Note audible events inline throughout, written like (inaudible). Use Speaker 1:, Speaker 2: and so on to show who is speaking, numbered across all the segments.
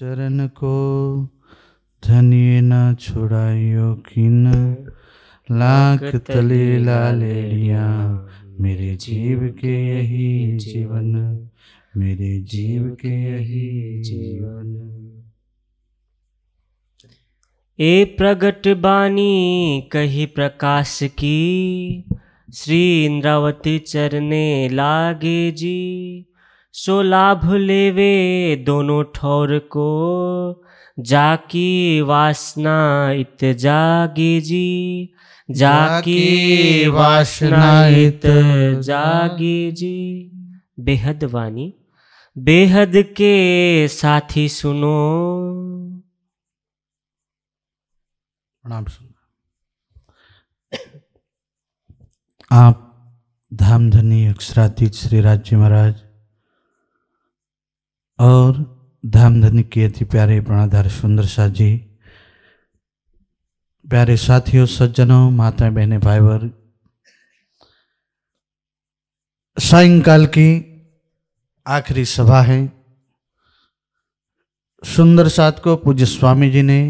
Speaker 1: चरण को धनिए न छुड़ाइयो किन लाख तले लालेड़िया मेरे जीव के यही जीवन मेरे जीव के यही जीवन ए प्रगट बानी कही प्रकाश की श्री इंद्रावती चरने लागे जी सो लाभ लेवे दोनों ठौर को जाकी वासना इत जागे जी जाकी वासना इत जागे जी बेहद वाणी बेहद के साथी सुनो प्रणाम सुनो आप धामधनी अक्षरातीत श्री राज्य महाराज और धाम धनी के अति प्यारे प्रणाधार सुंदर शाह जी प्यारे साथियों सज्जनों माता बहने भाई वर्ग सायकाल की आखिरी सभा है सुंदर सात को पूज्य स्वामी जी ने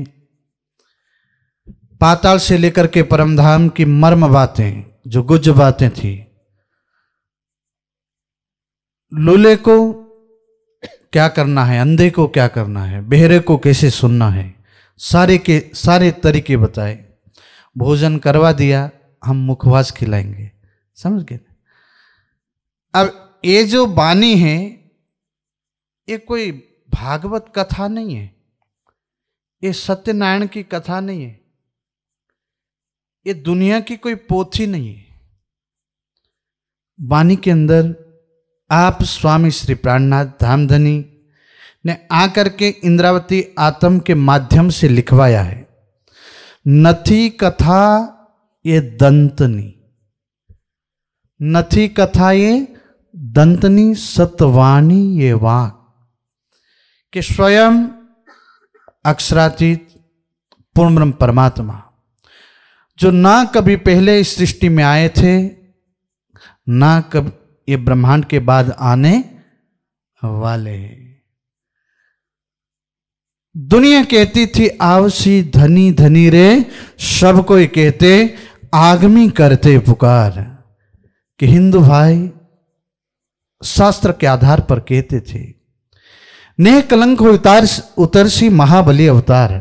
Speaker 1: पाताल से लेकर के परमधाम की मर्म बातें जो गुज बातें थी लूले को क्या करना है अंधे को क्या करना है बेहरे को कैसे सुनना है सारे के सारे तरीके बताए भोजन करवा दिया हम मुखवास खिलाएंगे समझ गए अब ये जो बानी है ये कोई भागवत कथा नहीं है ये सत्यनारायण की कथा नहीं है ये दुनिया की कोई पोथी नहीं है वाणी के अंदर आप स्वामी श्री प्राणनाथ धामधनी ने आकर के इंद्रावती आत्म के माध्यम से लिखवाया है नथी कथा ये दंतनी नथी कथा ये दंतनी सतवाणी ये वाक कि स्वयं अक्षरातीत पूर्णम परमात्मा जो ना कभी पहले इस सृष्टि में आए थे ना कभी ये ब्रह्मांड के बाद आने वाले हैं दुनिया कहती थी आवसी धनी धनी रे सब कोई कहते आगमी करते पुकार कि हिंदू भाई शास्त्र के आधार पर कहते थे नेह कलंक हो उतार उतर सी महाबली अवतार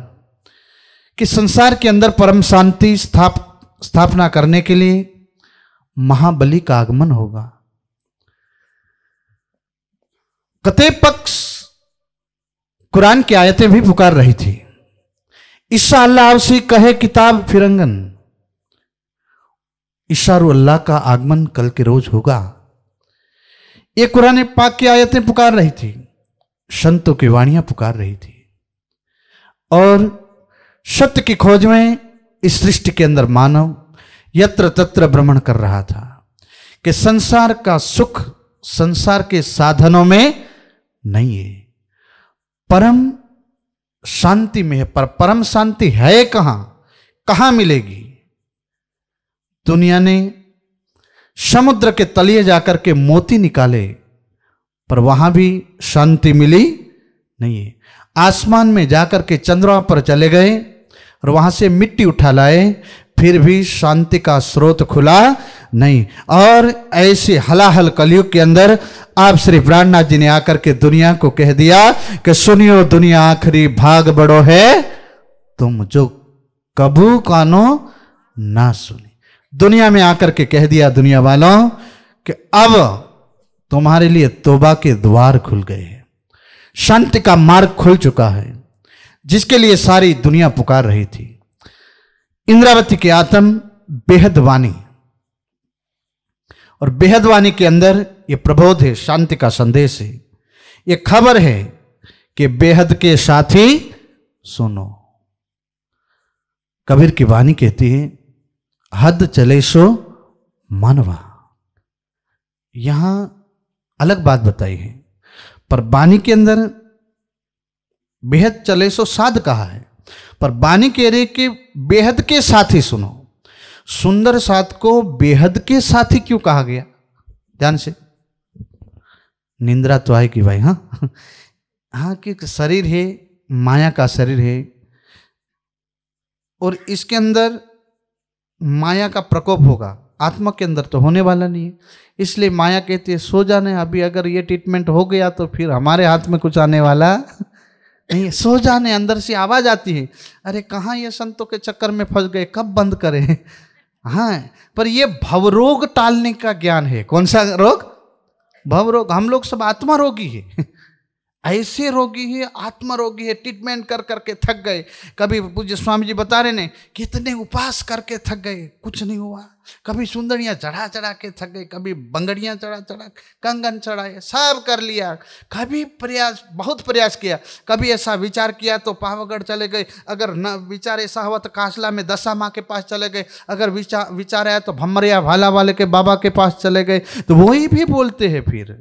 Speaker 1: कि संसार के अंदर परम शांति स्थाप स्थापना करने के लिए महाबली का आगमन होगा कते पक्ष कुरान की आयतें भी पुकार रही थी ईशा अल्लाह से कहे किताब फिरंगन इशारू अल्लाह का आगमन कल के रोज होगा ये कुरान पाक की आयतें पुकार रही थी संतों की वाणियां पुकार रही थी और सत्य की खोज में इस सृष्टि के अंदर मानव यत्र तत्र भ्रमण कर रहा था कि संसार का सुख संसार के साधनों में नहीं है परम शांति में है पर परम शांति है कहां कहां मिलेगी दुनिया ने समुद्र के तलिए जाकर के मोती निकाले पर वहां भी शांति मिली नहीं है आसमान में जाकर के चंद्रमा पर चले गए और वहां से मिट्टी उठा लाए फिर भी शांति का स्रोत खुला नहीं और ऐसे हलाहल कलयुग के अंदर आप श्री प्राणनाथ जी ने आकर के दुनिया को कह दिया कि सुनियो दुनिया आखिरी भाग बड़ो है तुम जो कबू कानो ना सुनी दुनिया में आकर के कह दिया दुनिया वालों कि अब तुम्हारे लिए तोबा के द्वार खुल गए हैं शांति का मार्ग खुल चुका है जिसके लिए सारी दुनिया पुकार रही थी इंद्रावती के आत्म बेहद वाणी और बेहद वाणी के अंदर ये प्रबोध है शांति का संदेश है ये खबर है कि बेहद के साथी सुनो कबीर की वाणी कहती है हद चले सो मानवा यहां अलग बात बताई है पर वाणी के अंदर बेहद चले सो साध कहा है पर बानी कह रही कि बेहद के साथ ही सुनो सुंदर साथ को बेहद के साथ ही क्यों कहा गया ध्यान से निंद्रा तो आएगी भाई हाँ हाँ कि शरीर है माया का शरीर है और इसके अंदर माया का प्रकोप होगा आत्मा के अंदर तो होने वाला नहीं है इसलिए माया कहती है सो जाने अभी अगर ये ट्रीटमेंट हो गया तो फिर हमारे हाथ में कुछ आने वाला नहीं सो जाने अंदर से आवाज आती है अरे कहाँ ये संतों के चक्कर में फंस गए कब बंद करें (laughs) हाँ पर ये भवरोग टालने का ज्ञान है कौन सा रोग भवरोग हम लोग सब आत्मा रोगी है (laughs) ऐसे रोगी है आत्मा रोगी है ट्रीटमेंट कर करके थक गए कभी पूज्य स्वामी जी बता रहे ने कितने उपास करके थक गए कुछ नहीं हुआ कभी सुंदरियाँ चढ़ा चढ़ा के थक गए कभी बंगड़ियाँ चढ़ा चढ़ा कंगन चढ़ाए सब कर लिया कभी प्रयास बहुत प्रयास किया कभी ऐसा विचार किया तो पावागढ़ चले गए अगर न विचार ऐसा हुआ तो कासला में दशा माँ के पास चले गए अगर विचार विचार आया तो भमरिया भाला वाले के बाबा के पास चले गए तो वही भी बोलते हैं फिर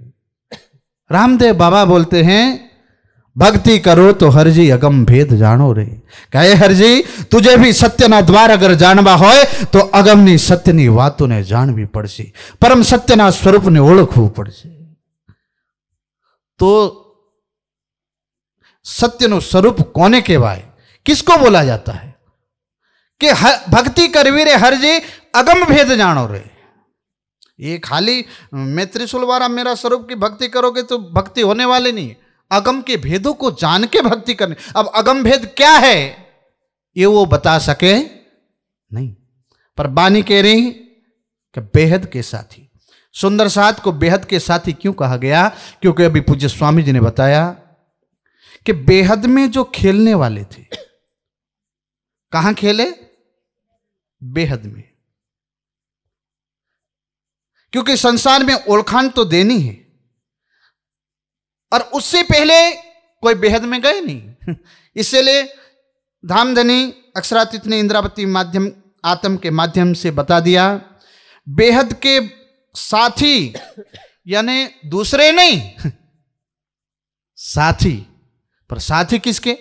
Speaker 1: रामदेव बाबा बोलते हैं भक्ति करो तो हर जी अगम भेद जानो रे कहे हर जी तुझे भी सत्य ना द्वार अगर जानवा हो तो अगमनी सत्य नी बातों ने जानवी पड़सी परम सत्य ना स्वरूप ने ओखव पड़ सी तो सत्य नो स्वरूप कोने कहवाए किसको बोला जाता है कि भक्ति करवी रे जी अगम भेद जानो रे ये खाली मैत्री त्रिशूल वाला मेरा स्वरूप की भक्ति करोगे तो भक्ति होने वाली नहीं अगम के भेदों को जान के भक्ति करनी अब अगम भेद क्या है ये वो बता सके नहीं पर बानी कह रही कि बेहद के साथी सुंदर साथ को बेहद के साथी क्यों कहा गया क्योंकि अभी पूज्य स्वामी जी ने बताया कि बेहद में जो खेलने वाले थे कहां खेले बेहद में क्योंकि संसार में ओलखान तो देनी है और उससे पहले कोई बेहद में गए नहीं (laughs) इसलिए धामधनी अक्षरातीत ने इंद्रावती माध्यम आत्म के माध्यम से बता दिया बेहद के साथी यानी दूसरे नहीं (laughs) साथी पर साथी किसके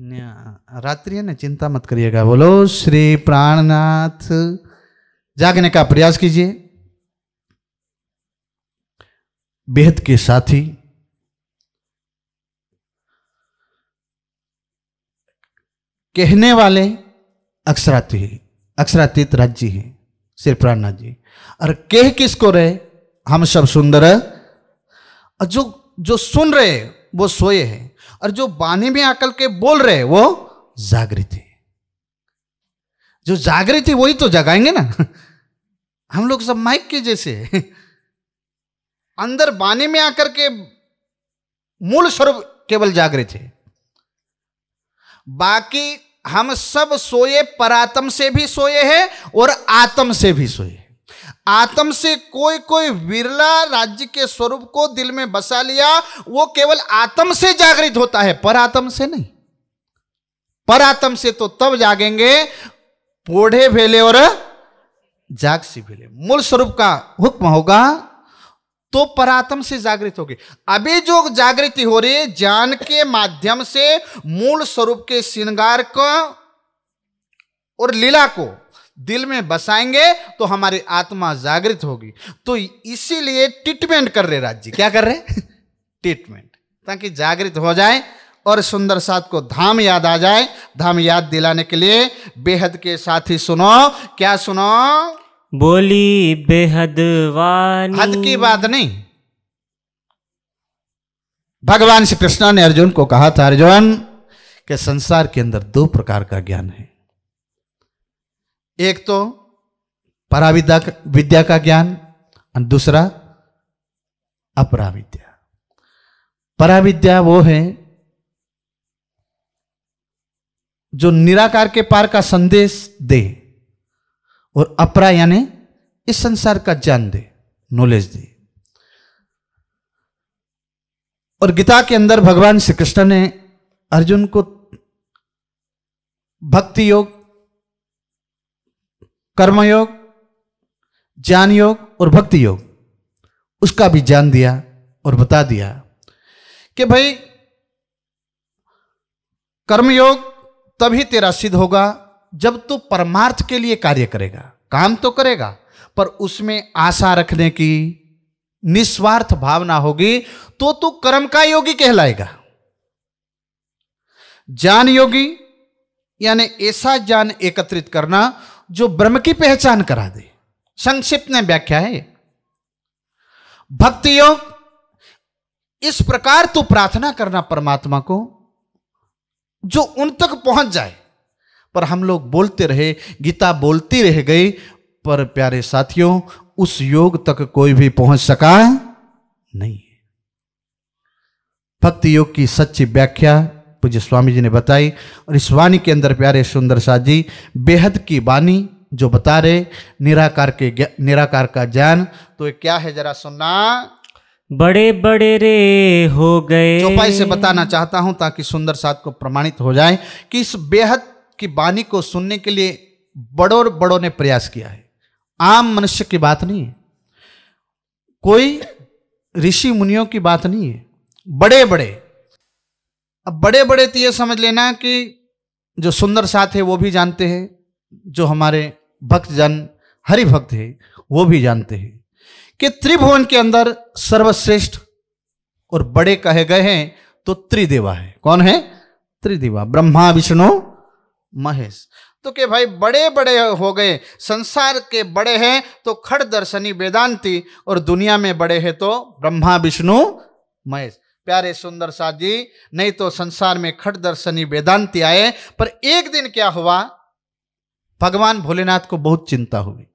Speaker 1: रात्रि है ना चिंता मत करिएगा बोलो श्री प्राणनाथ जागने का प्रयास कीजिए बेहद के साथी कहने वाले अक्षराती है अक्षरातीत राज्य है श्री प्राणनाथ जी और कह किसको रहे हम सब सुंदर और जो जो सुन रहे वो सोए हैं और जो बाने में आकल के बोल रहे वो जागृत है जो जागृत है वही तो जगाएंगे ना (laughs) हम लोग सब माइक के जैसे (laughs) अंदर बाने में आकर के मूल स्वरूप केवल जागृत है बाकी हम सब सोए परातम से भी सोए हैं और आत्म से भी सोए आत्म से कोई कोई विरला राज्य के स्वरूप को दिल में बसा लिया वो केवल आत्म से जागृत होता है पर आत्म से नहीं पर आत्म से तो तब जागेंगे पोढ़े भेले और सी भेले मूल स्वरूप का हुक्म होगा तो परातम से जागृत होगी अभी जो जागृति हो रही है ज्ञान के माध्यम से मूल स्वरूप के श्रृंगार को और लीला को दिल में बसाएंगे तो हमारी आत्मा जागृत होगी तो इसीलिए ट्रीटमेंट कर रहे राज्य क्या कर रहे ट्रीटमेंट (laughs) ताकि जागृत हो जाए और सुंदर साथ को धाम याद आ जाए धाम याद दिलाने के लिए बेहद के साथ ही सुनो क्या सुनो बोली बेहद वाणी हद की बात नहीं भगवान श्री कृष्णा ने अर्जुन को कहा था अर्जुन के संसार के अंदर दो प्रकार का ज्ञान है एक तो पराविद्या विद्या का ज्ञान और दूसरा अपराविद्या पराविद्या वो है जो निराकार के पार का संदेश दे और अपरा यानी इस संसार का ज्ञान दे नॉलेज दे और गीता के अंदर भगवान श्री कृष्ण ने अर्जुन को भक्ति योग कर्मयोग ज्ञान योग और भक्ति योग उसका भी ज्ञान दिया और बता दिया कि भाई कर्मयोग तभी तेरा सिद्ध होगा जब तू परमार्थ के लिए कार्य करेगा काम तो करेगा पर उसमें आशा रखने की निस्वार्थ भावना होगी तो तू कर्म का योगी कहलाएगा ज्ञान योगी यानी ऐसा ज्ञान एकत्रित करना जो ब्रह्म की पहचान करा दे संक्षिप्त में व्याख्या है भक्ति योग इस प्रकार तू प्रार्थना करना परमात्मा को जो उन तक पहुंच जाए पर हम लोग बोलते रहे गीता बोलती रह गई पर प्यारे साथियों उस योग तक कोई भी पहुंच सका नहीं भक्ति योग की सच्ची व्याख्या पूज्य स्वामी जी ने बताई और इस वाणी के अंदर प्यारे सुंदर शाह जी बेहद की वाणी जो बता रहे निराकार के निराकार का ज्ञान तो क्या है जरा सुनना बड़े बड़े रे हो गए चौपाई से बताना चाहता हूं ताकि सुंदर सात को प्रमाणित हो जाए कि इस बेहद की वाणी को सुनने के लिए बड़ों बड़ों ने प्रयास किया है आम मनुष्य की बात नहीं है कोई ऋषि मुनियों की बात नहीं है बड़े बड़े अब बड़े बड़े तो ये समझ लेना कि जो सुंदर साथ है वो भी जानते हैं जो हमारे भक्तजन हरि भक्त है वो भी जानते हैं कि त्रिभुवन के अंदर सर्वश्रेष्ठ और बड़े कहे गए हैं तो त्रिदेवा है कौन है त्रिदेवा ब्रह्मा विष्णु महेश तो के भाई बड़े बड़े हो गए संसार के बड़े हैं तो खड़ दर्शनी वेदांति और दुनिया में बड़े हैं तो ब्रह्मा विष्णु महेश प्यारे सुंदर साथ जी नहीं तो संसार में खट दर्शनी वेदांति आए पर एक दिन क्या हुआ भगवान भोलेनाथ को बहुत चिंता हुई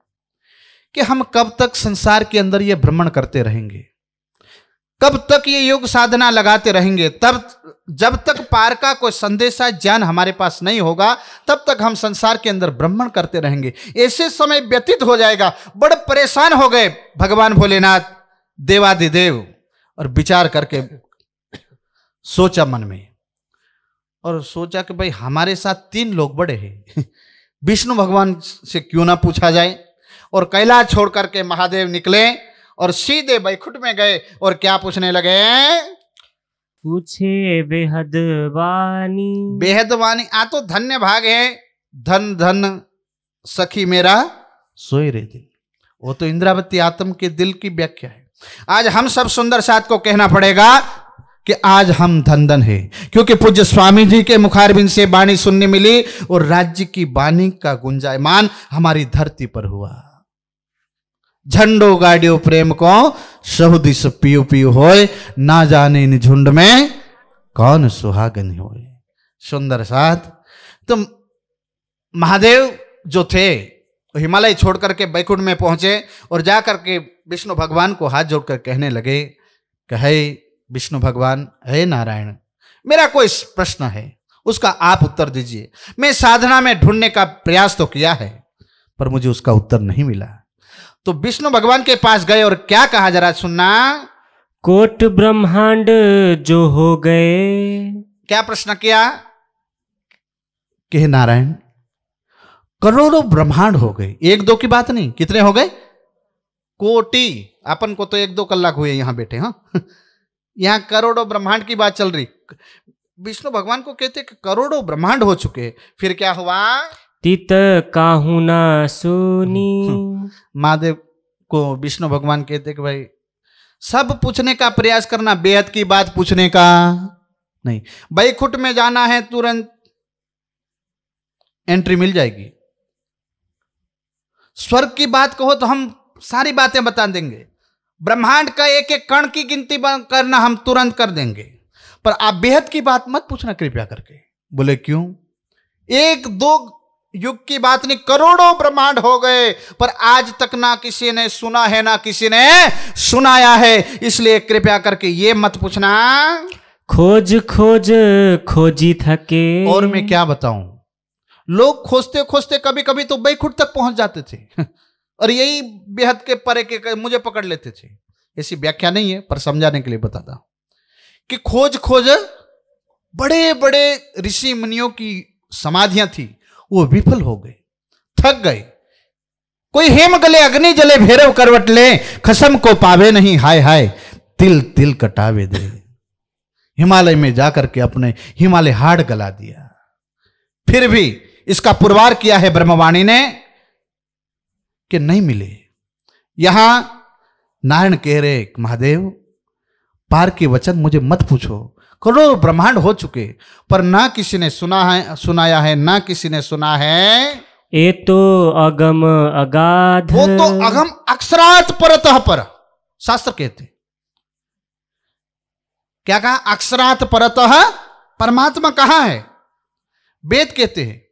Speaker 1: कि हम कब तक संसार के अंदर ये भ्रमण करते रहेंगे कब तक ये योग साधना लगाते रहेंगे तब जब तक पार का कोई संदेशा ज्ञान हमारे पास नहीं होगा तब तक हम संसार के अंदर भ्रमण करते रहेंगे ऐसे समय व्यतीत हो जाएगा बड़े परेशान हो गए भगवान भोलेनाथ देवादिदेव और विचार करके सोचा मन में और सोचा कि भाई हमारे साथ तीन लोग बड़े हैं (laughs) विष्णु भगवान से क्यों ना पूछा जाए और कैला छोड़ करके महादेव निकले और सीधे बैकुंठ में गए और क्या पूछने लगे पूछे बेहद वानी बेहद वानी आ तो धन्य भाग है धन धन सखी मेरा सोई रे दिल वो तो इंद्रावती आत्म के दिल की व्याख्या है आज हम सब सुंदर साथ को कहना पड़ेगा कि आज हम धन धन है क्योंकि पूज्य स्वामी जी के मुखारबिंद से बाणी सुनने मिली और राज्य की बाणी का गुंजायमान हमारी धरती पर हुआ झंडो गाड़ियों प्रेम को सहुदिश पियो पियो हो ना जाने इन झुंड में कौन सुहागन हो सुंदर साथ तो महादेव जो थे हिमालय छोड़ करके बैकुंठ में पहुंचे और जाकर के विष्णु भगवान को हाथ जोड़कर कहने लगे कहे विष्णु भगवान हे नारायण मेरा कोई प्रश्न है उसका आप उत्तर दीजिए मैं साधना में ढूंढने का प्रयास तो किया है पर मुझे उसका उत्तर नहीं मिला तो विष्णु भगवान के पास गए और क्या कहा जरा सुनना कोट ब्रह्मांड जो हो गए क्या प्रश्न किया कि नारायण करोड़ों ब्रह्मांड हो गए एक दो की बात नहीं कितने हो गए कोटि अपन को तो एक दो कलाक हुए यहां बैठे हाँ यहाँ करोड़ों ब्रह्मांड की बात चल रही विष्णु भगवान को कहते कि करोड़ों ब्रह्मांड हो चुके फिर क्या हुआ तित काहू ना सुनी हम्म। महादेव को विष्णु भगवान कहते कि भाई सब पूछने का प्रयास करना बेहद की बात पूछने का नहीं बैकुट में जाना है तुरंत एंट्री मिल जाएगी स्वर्ग की बात कहो तो हम सारी बातें बता देंगे ब्रह्मांड का एक एक कण की गिनती करना हम तुरंत कर देंगे पर आप बेहद की बात मत पूछना कृपया करके बोले क्यों एक दो युग की बात नहीं करोड़ों ब्रह्मांड हो गए पर आज तक ना किसी ने सुना है ना किसी ने सुनाया है इसलिए कृपया करके ये मत पूछना खोज खोज खोजी थके और मैं क्या बताऊं लोग खोजते खोजते कभी कभी तो बैकुंठ तक पहुंच जाते थे और यही बेहद के परे के मुझे पकड़ लेते थे ऐसी व्याख्या नहीं है पर समझाने के लिए बताता कि खोज खोज बड़े बड़े ऋषि मुनियों की समाधियां थी वो विफल हो गए थक गए कोई हेम गले अग्नि जले भैरव करवट ले खसम को पावे नहीं हाय हाय तिल तिल कटावे दे हिमालय में जाकर के अपने हिमालय हाड़ गला दिया फिर भी इसका पुरवार किया है ब्रह्मवाणी ने कि नहीं मिले यहां नारायण कह रहे महादेव पार के वचन मुझे मत पूछो करोड़ों ब्रह्मांड हो चुके पर ना किसी ने सुना है सुनाया है ना किसी ने सुना है ए तो अगम अगाध वो तो अगम अक्षरात परत पर शास्त्र कहते क्या कहा अक्षरात परत परमात्मा कहा है वेद कहते हैं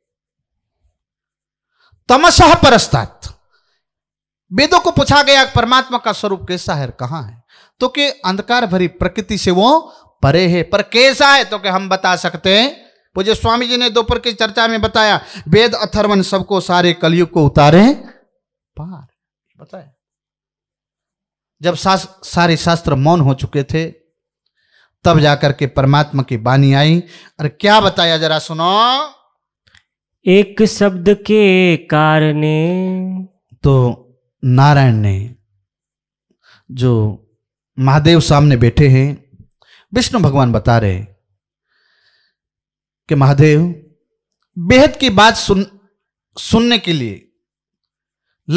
Speaker 1: तमसह परस्तात्थ वेदों को पूछा गया परमात्मा का स्वरूप कैसा है कहां है तो कि अंधकार भरी प्रकृति से वो परे है पर कैसा है तो कि हम बता सकते हैं पूज्य स्वामी जी ने दोपहर की चर्चा में बताया वेद अथर्वन सबको सारे कलयुग को उतारे पार बताया जब सा, सारे शास्त्र मौन हो चुके थे तब जाकर के परमात्मा की बानी आई और क्या बताया जरा सुनो एक शब्द के कारण तो नारायण ने जो महादेव सामने बैठे हैं विष्णु भगवान बता रहे कि महादेव बेहद की बात सुन सुनने के लिए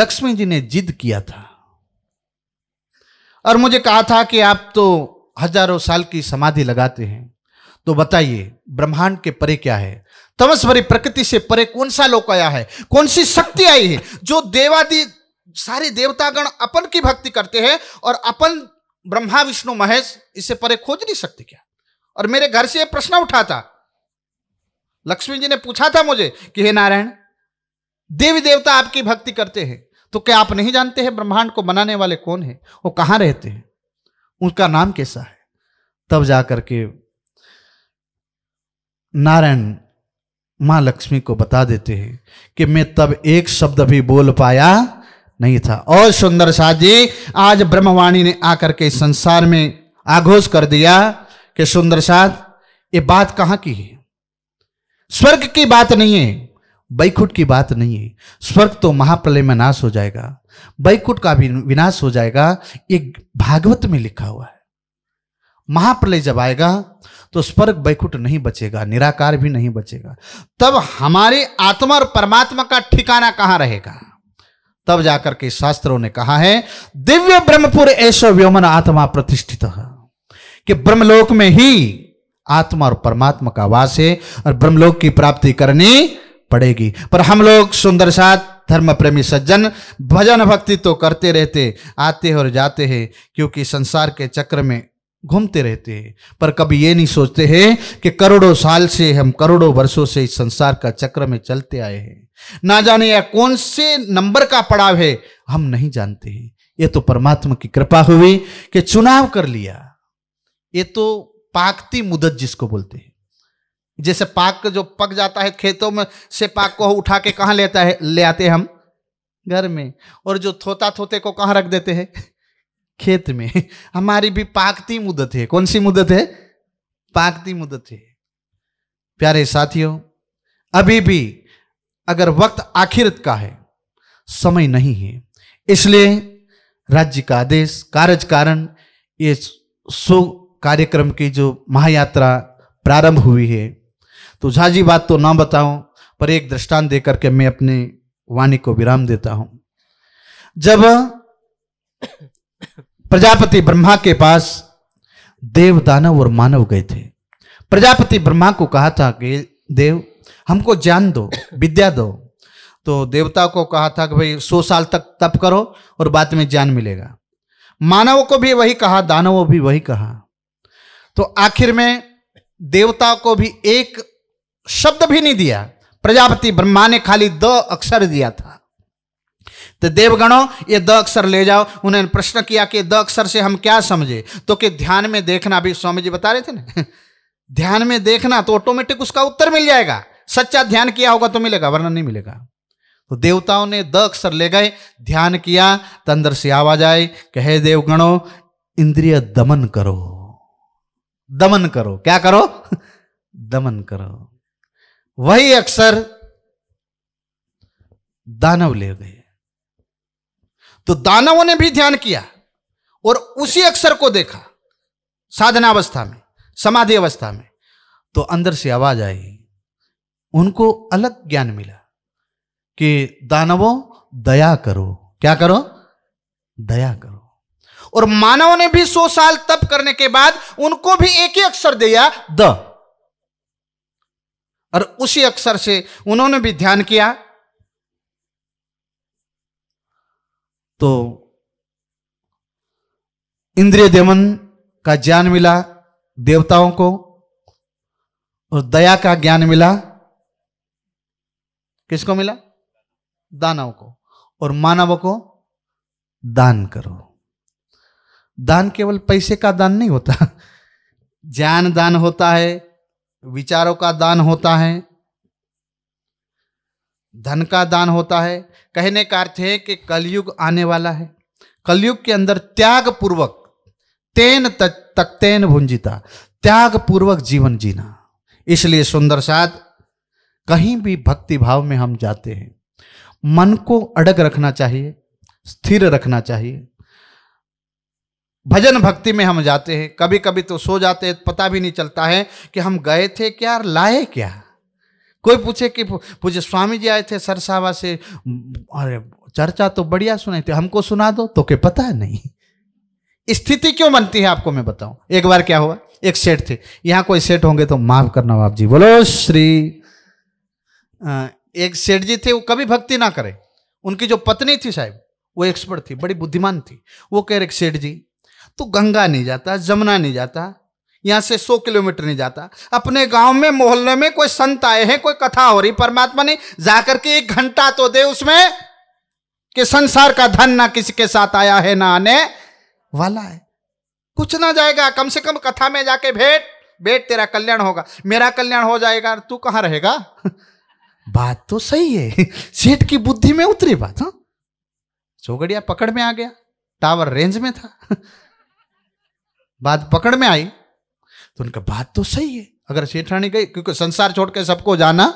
Speaker 1: लक्ष्मी जी ने जिद किया था और मुझे कहा था कि आप तो हजारों साल की समाधि लगाते हैं तो बताइए ब्रह्मांड के परे क्या है तमस भरी प्रकृति से परे कौन सा लोक आया है कौन सी शक्ति आई है जो देवादि सारे देवतागण अपन की भक्ति करते हैं और अपन ब्रह्मा विष्णु महेश इससे परे खोज नहीं सकते क्या और मेरे घर से प्रश्न उठा था लक्ष्मी जी ने पूछा था मुझे कि हे नारायण देवी देवता आपकी भक्ति करते हैं तो क्या आप नहीं जानते हैं ब्रह्मांड को बनाने वाले कौन है वो कहां रहते हैं उनका नाम कैसा है तब जाकर के नारायण मां लक्ष्मी को बता देते हैं कि मैं तब एक शब्द भी बोल पाया नहीं था और सुंदर शाह जी आज ब्रह्मवाणी ने आकर के संसार में आघोष कर दिया कि सुंदर शाह ये बात कहां की है स्वर्ग की बात नहीं है बैकुट की बात नहीं है स्वर्ग तो महाप्रलय में नाश हो जाएगा बैकुट का भी विनाश हो जाएगा ये भागवत में लिखा हुआ है महाप्रलय जब आएगा तो स्वर्ग बैकुट नहीं बचेगा निराकार भी नहीं बचेगा तब हमारे आत्मा और परमात्मा का ठिकाना कहाँ रहेगा तब जाकर के शास्त्रों ने कहा है दिव्य ब्रह्मपुर ऐसो व्योमन आत्मा प्रतिष्ठित है कि ब्रह्मलोक में ही आत्मा और परमात्मा का वास है और ब्रह्मलोक की प्राप्ति करनी पड़ेगी पर हम लोग सुंदर साथ धर्म प्रेमी सज्जन भजन भक्ति तो करते रहते आते और जाते हैं क्योंकि संसार के चक्र में घूमते रहते हैं पर कभी ये नहीं सोचते हैं कि करोड़ों साल से हम करोड़ों वर्षों से इस संसार का चक्र में चलते आए हैं ना जाने यह कौन से नंबर का पड़ाव है हम नहीं जानते हैं ये तो परमात्मा की कृपा हुई कि चुनाव कर लिया ये तो पाकती मुदत जिसको बोलते हैं जैसे पाक जो पक जाता है खेतों में से पाक को उठा के कहाँ लेता है ले आते हैं हम घर में और जो थोता थोते को कहाँ रख देते हैं खेत में हमारी भी पाकती मुदत है कौन सी मुदत है पाकती मुदत है प्यारे साथियों अभी भी अगर वक्त आखिरत का है समय नहीं है इसलिए राज्य का आदेश कार्य कारण ये सो कार्यक्रम की जो महायात्रा प्रारंभ हुई है तो झाजी बात तो ना बताऊं पर एक दृष्टांत देकर के मैं अपने वाणी को विराम देता हूं जब प्रजापति ब्रह्मा के पास देव दानव और मानव गए थे प्रजापति ब्रह्मा को कहा था कि देव हमको ज्ञान दो विद्या दो तो देवता को कहा था कि भाई सौ साल तक तप करो और बाद में ज्ञान मिलेगा मानव को भी वही कहा दानवों भी वही कहा तो आखिर में देवता को भी एक शब्द भी नहीं दिया प्रजापति ब्रह्मा ने खाली द अक्षर दिया था तो देवगणों ये द अक्षर ले जाओ उन्होंने प्रश्न किया कि द अक्षर से हम क्या समझे तो कि ध्यान में देखना अभी स्वामी जी बता रहे थे ना (laughs) ध्यान में देखना तो ऑटोमेटिक उसका उत्तर मिल जाएगा सच्चा ध्यान किया होगा तो मिलेगा वरना नहीं मिलेगा तो देवताओं ने द अक्षर ले गए ध्यान किया तो अंदर से आवाज आई कहे देवगणों इंद्रिय दमन करो दमन करो क्या करो (laughs) दमन करो वही अक्षर दानव ले गए तो दानवों ने भी ध्यान किया और उसी अक्षर को देखा साधना अवस्था में समाधि अवस्था में तो अंदर से आवाज आई उनको अलग ज्ञान मिला कि दानवों दया करो क्या करो दया करो और मानव ने भी सौ साल तप करने के बाद उनको भी एक ही अक्षर दिया द और उसी अक्षर से उन्होंने भी ध्यान किया तो इंद्रिय देवन का ज्ञान मिला देवताओं को और दया का ज्ञान मिला किसको मिला दानव को और मानव को दान करो दान केवल पैसे का दान नहीं होता ज्ञान दान होता है विचारों का दान होता है धन का दान होता है कहने का अर्थ है कि कलयुग आने वाला है कलयुग के अंदर त्याग पूर्वक तेन तक तेन भुंजिता त्याग पूर्वक जीवन जीना इसलिए सुंदर साथ कहीं भी भक्ति भाव में हम जाते हैं मन को अड़ग रखना चाहिए स्थिर रखना चाहिए भजन भक्ति में हम जाते हैं कभी कभी तो सो जाते हैं पता भी नहीं चलता है कि हम गए थे क्या लाए क्या कोई पूछे कि पूछे स्वामी जी आए थे सरसावा से अरे चर्चा तो बढ़िया सुनाई थी हमको सुना दो तो क्या पता नहीं स्थिति क्यों बनती है आपको मैं बताऊं एक बार क्या हुआ एक सेठ थे यहां कोई सेठ होंगे तो माफ करना आप जी बोलो श्री एक सेठ जी थे वो कभी भक्ति ना करे उनकी जो पत्नी थी साहब वो एक्सपर्ट थी बड़ी बुद्धिमान थी वो कह रहे सेठ जी तू गंगा नहीं जाता जमुना नहीं जाता यहाँ से सौ किलोमीटर नहीं जाता अपने गांव में मोहल्ले में कोई संत आए हैं कोई कथा हो रही परमात्मा ने जाकर के एक घंटा तो दे उसमें कि संसार का धन ना किसी के साथ आया है ना आने वाला है कुछ ना जाएगा कम से कम कथा में जाके भेंट बेट तेरा कल्याण होगा मेरा कल्याण हो जाएगा तू कहाँ रहेगा (laughs) बात तो सही है (laughs) सेठ की बुद्धि में उतरी बात हाँ चौगड़िया पकड़ में आ गया टावर रेंज में था (laughs) बात पकड़ में आई तो उनका बात तो सही है अगर सेठानी गई क्योंकि संसार छोड़ के सबको जाना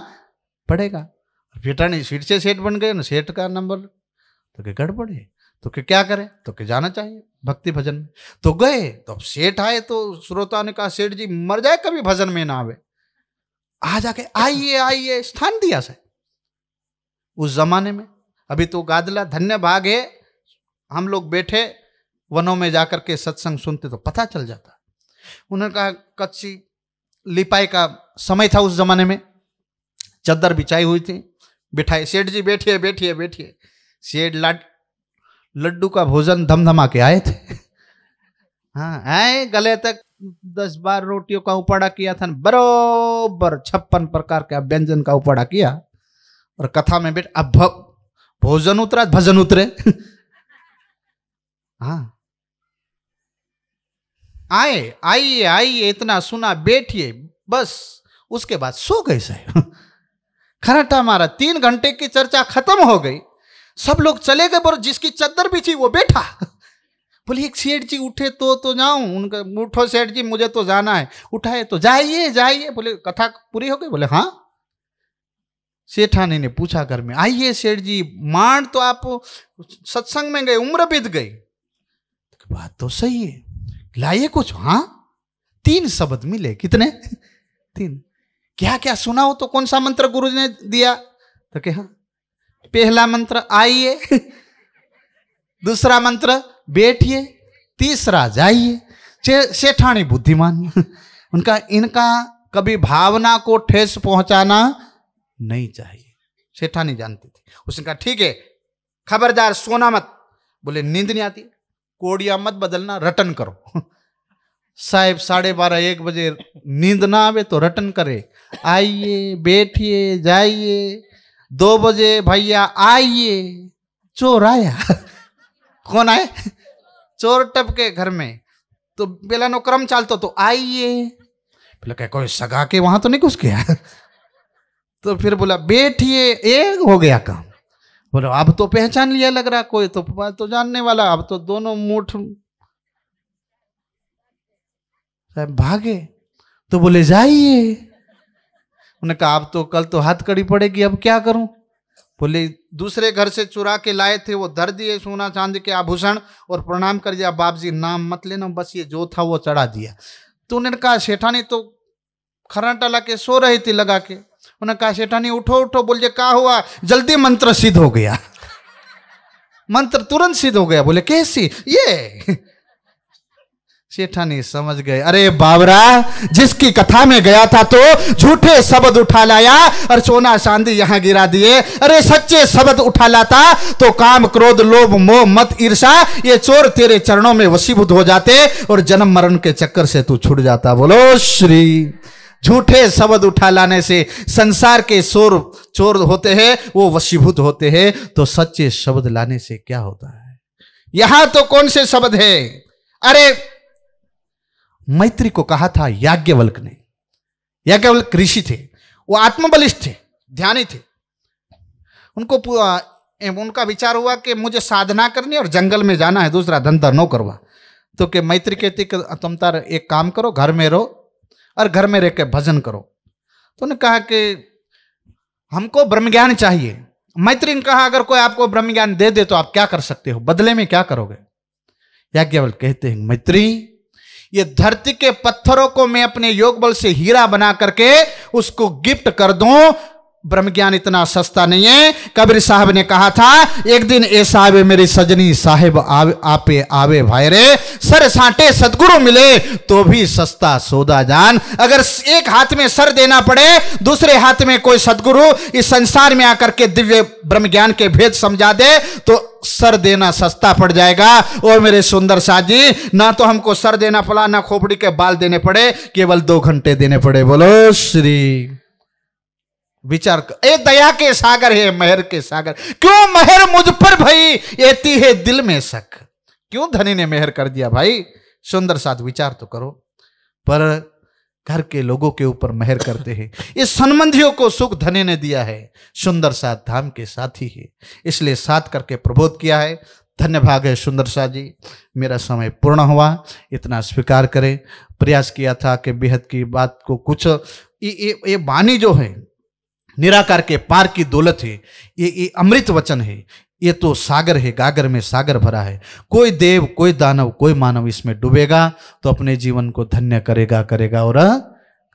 Speaker 1: पड़ेगा सेठानी फिर से सेठ बन गए ना सेठ का नंबर तो कि गड़बड़ है तो कि क्या करें तो कि जाना चाहिए भक्ति भजन में तो गए तो अब सेठ आए तो श्रोता ने कहा सेठ जी मर जाए कभी भजन में ना आवे आ जाके आइए आइए स्थान दिया से उस जमाने में अभी तो गादला धन्य भाग है हम लोग बैठे वनों में जाकर के सत्संग सुनते तो पता चल जाता उन्होंने कहा कच्ची लिपाई का समय था उस जमाने में चद्दर बिछाई हुई थी बिठाई सेठ जी बैठिए बैठिए बैठिए सेठ लाड लड्डू का भोजन धमधमा के आए थे हाँ आए गले तक दस बार रोटियों का उपाड़ा किया था बरोबर छप्पन प्रकार के व्यंजन का उपाड़ा किया और कथा में बेट अब भोजन उतरा भजन उतरे (laughs) हाँ आए आइए आइए इतना सुना बैठिए बस उसके बाद सो गए साहब (laughs) खराटा मारा तीन घंटे की चर्चा खत्म हो गई सब लोग चले गए पर जिसकी चद्दर भी थी वो बैठा (laughs) बोली एक सेठ जी उठे तो तो जाऊं उनका उठो सेठ जी मुझे तो जाना है उठाए तो जाइए जाइए बोले कथा पूरी हो गई बोले हाँ सेठानी ने पूछा घर में आइए सेठ जी मांड तो आप सत्संग में गए उम्र बीत गई तो बात तो सही है लाइए कुछ हाँ तीन शब्द मिले कितने (laughs) तीन क्या क्या सुना हो तो कौन सा मंत्र गुरु ने दिया तो हाँ पहला मंत्र आइए (laughs) दूसरा मंत्र बैठिए तीसरा जाइए सेठानी बुद्धिमान (laughs) उनका इनका कभी भावना को ठेस पहुंचाना नहीं चाहिए सेठानी जानती थी उसने कहा ठीक है खबरदार सोना मत बोले नींद नहीं आती कोड़िया मत बदलना रटन करो (laughs) साहेब साढ़े बारह एक बजे नींद ना आवे तो रटन करे आइए बैठिए जाइए दो बजे भैया आइए चोर आया (laughs) कौन आए चोर टपके घर में तो પેલાનો क्रम चाल तो आइए बोला કહે कोई सगा के वहां तो नहीं घुस गया (laughs) तो फिर बोला बैठिए ये हो गया काम बोलो अब तो पहचान लिया लग रहा कोई तो तो जानने वाला अब तो दोनों मुठ भागे तो बोले जाइए उन्होंने कहा अब तो कल तो हाथ कड़ी पड़ेगी अब क्या करूं बोले दूसरे घर से चुरा के लाए थे वो धर दिए सोना चांदी के आभूषण और प्रणाम कर दिया बाप जी नाम मत लेना बस ये जो था वो चढ़ा दिया तो उन्होंने कहा सेठानी तो खराटा ला के सो रही थी लगा के उन्होंने कहा सेठानी उठो उठो बोलिए क्या हुआ जल्दी मंत्र सिद्ध हो गया (laughs) मंत्र तुरंत सिद्ध हो गया बोले कैसी ये सेठानी समझ गए अरे बाबरा जिसकी कथा में गया था तो झूठे शब्द उठा लाया और सोना चांदी यहां गिरा दिए अरे सच्चे शब्द उठा लाता तो काम क्रोध लोभ मोह मत ईर्षा ये चोर तेरे चरणों में वशीभूत हो जाते और जन्म मरण के चक्कर से तू छुट जाता बोलो श्री झूठे शब्द उठा लाने से संसार के शोर चोर होते हैं वो वशीभूत होते हैं तो सच्चे शब्द लाने से क्या होता है यहां तो कौन से शब्द है अरे मैत्री को कहा था याज्ञवल्क ने याज्ञवल्क ऋषि थे वो आत्मबलिष्ठ थे ध्यानी थे उनको उनका विचार हुआ कि मुझे साधना करनी और जंगल में जाना है दूसरा धंधा नो करवा तो के मैत्री कहती कि तुम तार एक काम करो घर में रहो और घर में रह के भजन करो तो उन्होंने कहा कि हमको ब्रह्म ज्ञान चाहिए मैत्री ने कहा अगर कोई आपको ब्रह्म ज्ञान दे दे तो आप क्या कर सकते हो बदले में क्या करोगे याज्ञवल कहते हैं मैत्री ये धरती के पत्थरों को मैं अपने योग बल से हीरा बना करके उसको गिफ्ट कर दूं ब्रह्म ज्ञान इतना सस्ता नहीं है कबीर साहब ने कहा था एक दिन ए साहब मेरी सजनी साहेब आवे आपे आवे भाई रे सर साटे सदगुरु मिले तो भी सस्ता सौदा जान अगर एक हाथ में सर देना पड़े दूसरे हाथ में कोई सदगुरु इस संसार में आकर के दिव्य ब्रह्म ज्ञान के भेद समझा दे तो सर देना सस्ता पड़ जाएगा ओ मेरे सुंदर शाह जी ना तो हमको सर देना पड़ा ना खोपड़ी के बाल देने पड़े केवल दो घंटे देने पड़े बोलो श्री विचार कर ए दया के सागर है मेहर के सागर क्यों मेहर मुझ पर भाई एती है दिल में शक क्यों धनी ने मेहर कर दिया भाई सुंदर साथ विचार तो करो पर घर के लोगों के ऊपर मेहर करते हैं इस संबंधियों को सुख धने ने दिया है सुंदर साथ धाम के साथी है इसलिए साथ करके प्रबोध किया है धन्य भाग है सुंदर शाह जी मेरा समय पूर्ण हुआ इतना स्वीकार करें प्रयास किया था कि बेहद की बात को कुछ ये, ये वाणी जो है निराकार के पार की दौलत है ये ये अमृत वचन है ये तो सागर है गागर में सागर भरा है कोई देव कोई दानव कोई मानव इसमें डूबेगा तो अपने जीवन को धन्य करेगा करेगा और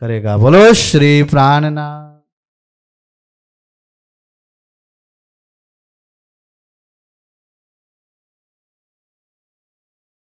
Speaker 1: करेगा बोलो श्री प्राणनाथ